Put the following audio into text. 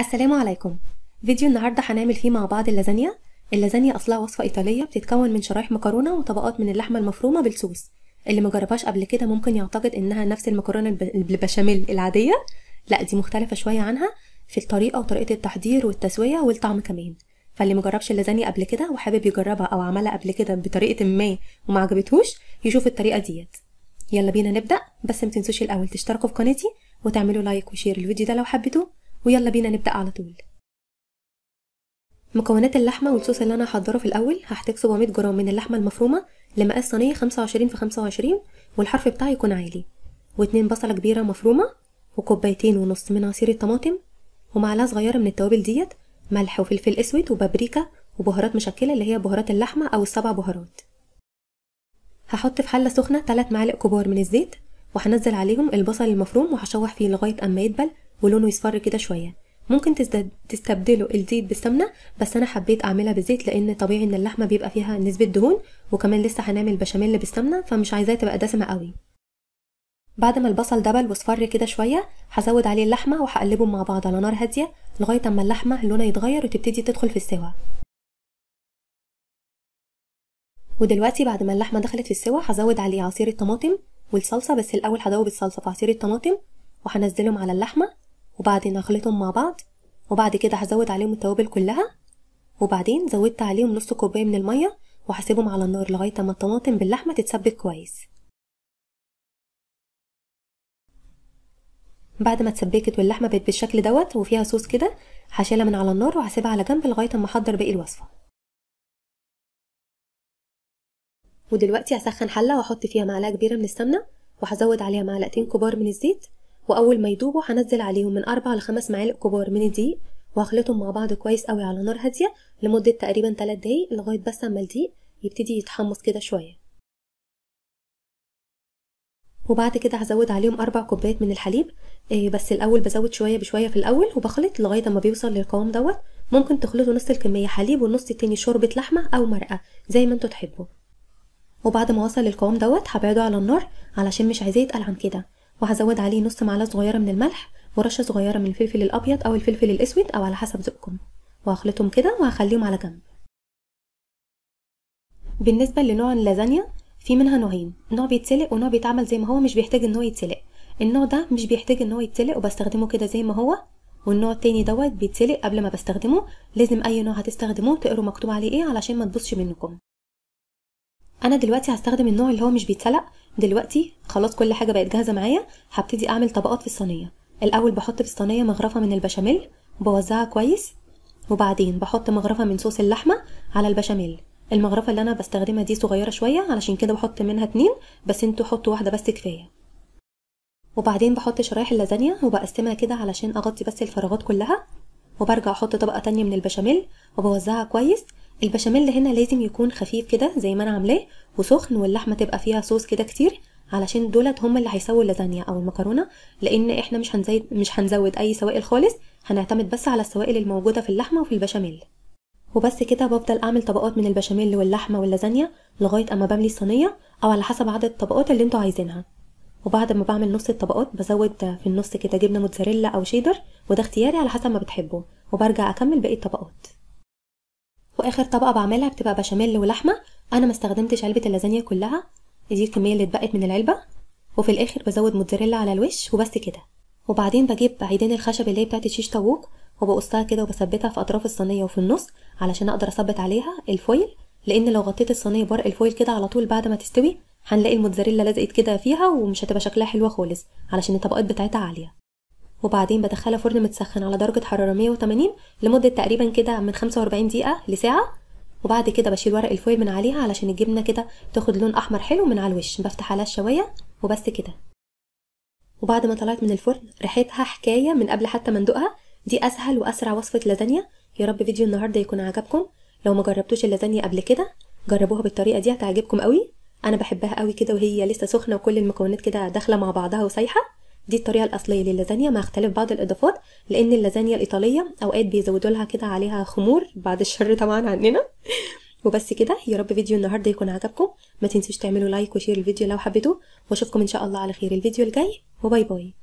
السلام عليكم فيديو النهاردة هنعمل فيه مع بعض اللازانيا اللازانيا أصلها وصفة إيطالية بتتكون من شرايح مكرونة وطبقات من اللحمة المفرومة بالصوص اللي مجربهاش قبل كده ممكن يعتقد إنها نفس المكرونة بالبشاميل العادية لا دي مختلفة شوية عنها في الطريقة وطريقة التحضير والتسوية والطعم كمان فاللي مجربش اللازانيا قبل كده وحابب يجربها أو عملها قبل كده بطريقة ما ومعجبتهوش يشوف الطريقة ديت يلا بينا نبدأ بس متنسوش الأول تشتركوا في قناتي وتعملوا لايك وشير الفيديو ده لو حبيتوه ويلا بينا نبدأ على طول مكونات اللحمة والصوص اللي أنا هحضره في الأول هحتاج 700 جرام من اللحمة المفرومة لمقاس صينية 25 في 25 والحرف بتاعي يكون عالي واتنين بصلة كبيرة مفرومة وكوبايتين ونص من عصير الطماطم ومعلقة صغيرة من التوابل ديت ملح وفلفل أسود وبابريكا وبهارات مشكلة اللي هي بهارات اللحمة أو السبع بهارات هحط في حلة سخنة 3 معالق كبار من الزيت وهنزل عليهم البصل المفروم وهشوح فيه لغاية أما يدبل ولونه يصفر كده شويه ممكن تستبدلوا الزيت بالسمنه بس انا حبيت اعملها بالزيت لان طبيعي ان اللحمه بيبقى فيها نسبه دهون وكمان لسه هنعمل بشاميل بالسمنه فمش عايزاه تبقى دسمه قوي بعد ما البصل دبل واصفر كده شويه هزود عليه اللحمه وهقلبهم مع بعض على نار هاديه لغايه اما اللحمه لونها يتغير وتبتدي تدخل في السوا ودلوقتي بعد ما اللحمه دخلت في السوا هزود عليه عصير الطماطم والصلصه بس الاول هدوب الصلصه في عصير الطماطم وهنزلهم على اللحمه وبعدين اخلطهم مع بعض وبعد كده هزود عليهم التوابل كلها وبعدين زودت عليهم نص كوبايه من الميه وهسيبهم على النار لغايه ما الطماطم باللحمه تتسبك كويس بعد ما اتسبكت واللحمه بقت بالشكل دوت وفيها صوص كده هشيلها من على النار وهسيبها على جنب لغايه ما احضر باقي الوصفه ودلوقتي هسخن حله واحط فيها معلقه كبيره من السمنه وهزود عليها معلقتين كبار من الزيت واول ما يدوبوا هنزل عليهم من اربع لخمس معالق كبار من الدقيق وهخلطهم مع بعض كويس قوي على نار هاديه لمده تقريبا 3 دقايق لغايه بس اما الدقيق يبتدي يتحمص كده شويه وبعد كده هزود عليهم اربع كوبايات من الحليب آه، بس الاول بزود شويه بشويه في الاول وبخلط لغايه اما بيوصل للقوام دوت ممكن تخلطوا نص الكميه حليب والنص التاني شوربه لحمه او مرقه زي ما انتوا تحبوا وبعد ما وصل للقوام دوت هبعده على النار علشان مش عايزاه يتقل عن كده وهزود عليه نص معلقه صغيره من الملح ورشه صغيره من الفلفل الابيض او الفلفل الاسود او على حسب ذوقكم وهخلطهم كده وهخليهم على جنب بالنسبه لنوع اللازانيا في منها نوعين نوع بيتسلق ونوع بيتعمل زي ما هو مش بيحتاج ان هو يتسلق النوع ده مش بيحتاج ان هو يتسلق وبستخدمه كده زي ما هو والنوع التاني دوت بيتسلق قبل ما بستخدمه لازم اي نوع هتستخدموه تقروا مكتوب عليه ايه علشان ما تبصش منكم انا دلوقتي هستخدم النوع اللي هو مش بيتسلق دلوقتي خلاص كل حاجه بقت جاهزه معايا هبتدي اعمل طبقات في الصينيه الاول بحط في الصينيه مغرفه من البشاميل بوزعها كويس وبعدين بحط مغرفه من صوص اللحمه على البشاميل المغرفه اللي انا بستخدمها دي صغيره شويه علشان كده بحط منها اتنين بس انتوا حطوا واحده بس كفايه وبعدين بحط شرايح اللازانيا وبقسمها كده علشان اغطي بس الفراغات كلها وبرجع احط طبقه تانية من البشاميل وبوزعها كويس البشاميل هنا لازم يكون خفيف كده زي ما انا عاملاه وسخن واللحمه تبقى فيها صوص كده كتير علشان دولت هم اللي هيسووا اللازانيا او المكرونه لان احنا مش هنزيد مش هنزود اي سوائل خالص هنعتمد بس على السوائل الموجوده في اللحمه وفي البشاميل وبس كده بفضل اعمل طبقات من البشاميل واللحمه واللازانيا لغايه اما بملي الصينيه او على حسب عدد الطبقات اللي انتوا عايزينها وبعد ما بعمل نص الطبقات بزود في النص كده جبنه موتزاريلا او شيدر وده اختياري على حسب ما بتحبوا وبرجع اكمل باقي الطبقات واخر طبقه بعملها بتبقى بشاميل ولحمه انا ما استخدمتش علبه اللازانيا كلها دي الكميه اللي اتبقت من العلبه وفي الاخر بزود موتزاريلا على الوش وبس كده وبعدين بجيب عيدين الخشب اللي هي بتاعت الشيش طاووق وبقصها كده وبثبتها في اطراف الصينيه وفي النص علشان اقدر اثبت عليها الفويل لان لو غطيت الصينيه بورق الفويل كده على طول بعد ما تستوي هنلاقي الموتزاريلا لزقت كده فيها ومش هتبقى شكلها حلوه خالص علشان الطبقات بتاعتها عاليه وبعدين بدخلها فرن متسخن على درجه حراره 180 لمده تقريبا كده من 45 دقيقه لساعه وبعد كده بشيل ورق الفويل من عليها علشان الجبنه كده تاخد لون احمر حلو من على الوش بفتح عليها الشوايه وبس كده وبعد ما طلعت من الفرن ريحتها حكايه من قبل حتى ما ندوقها دي اسهل واسرع وصفه لازانيا يا رب فيديو النهارده يكون عجبكم لو ما جربتوش اللازانيا قبل كده جربوها بالطريقه دي هتعجبكم قوي انا بحبها قوي كده وهي لسه سخنه وكل المكونات كده داخله مع بعضها وسايحه دي الطريقه الاصليه للازانيا مع اختلاف بعض الاضافات لان اللازانيا الايطاليه اوقات بيزودوا لها كده عليها خمور بعد الشر طبعا عننا وبس كده يا رب فيديو النهارده يكون عجبكم ما تنسوش تعملوا لايك وشير الفيديو لو حبيتوه واشوفكم ان شاء الله على خير الفيديو الجاي وباي باي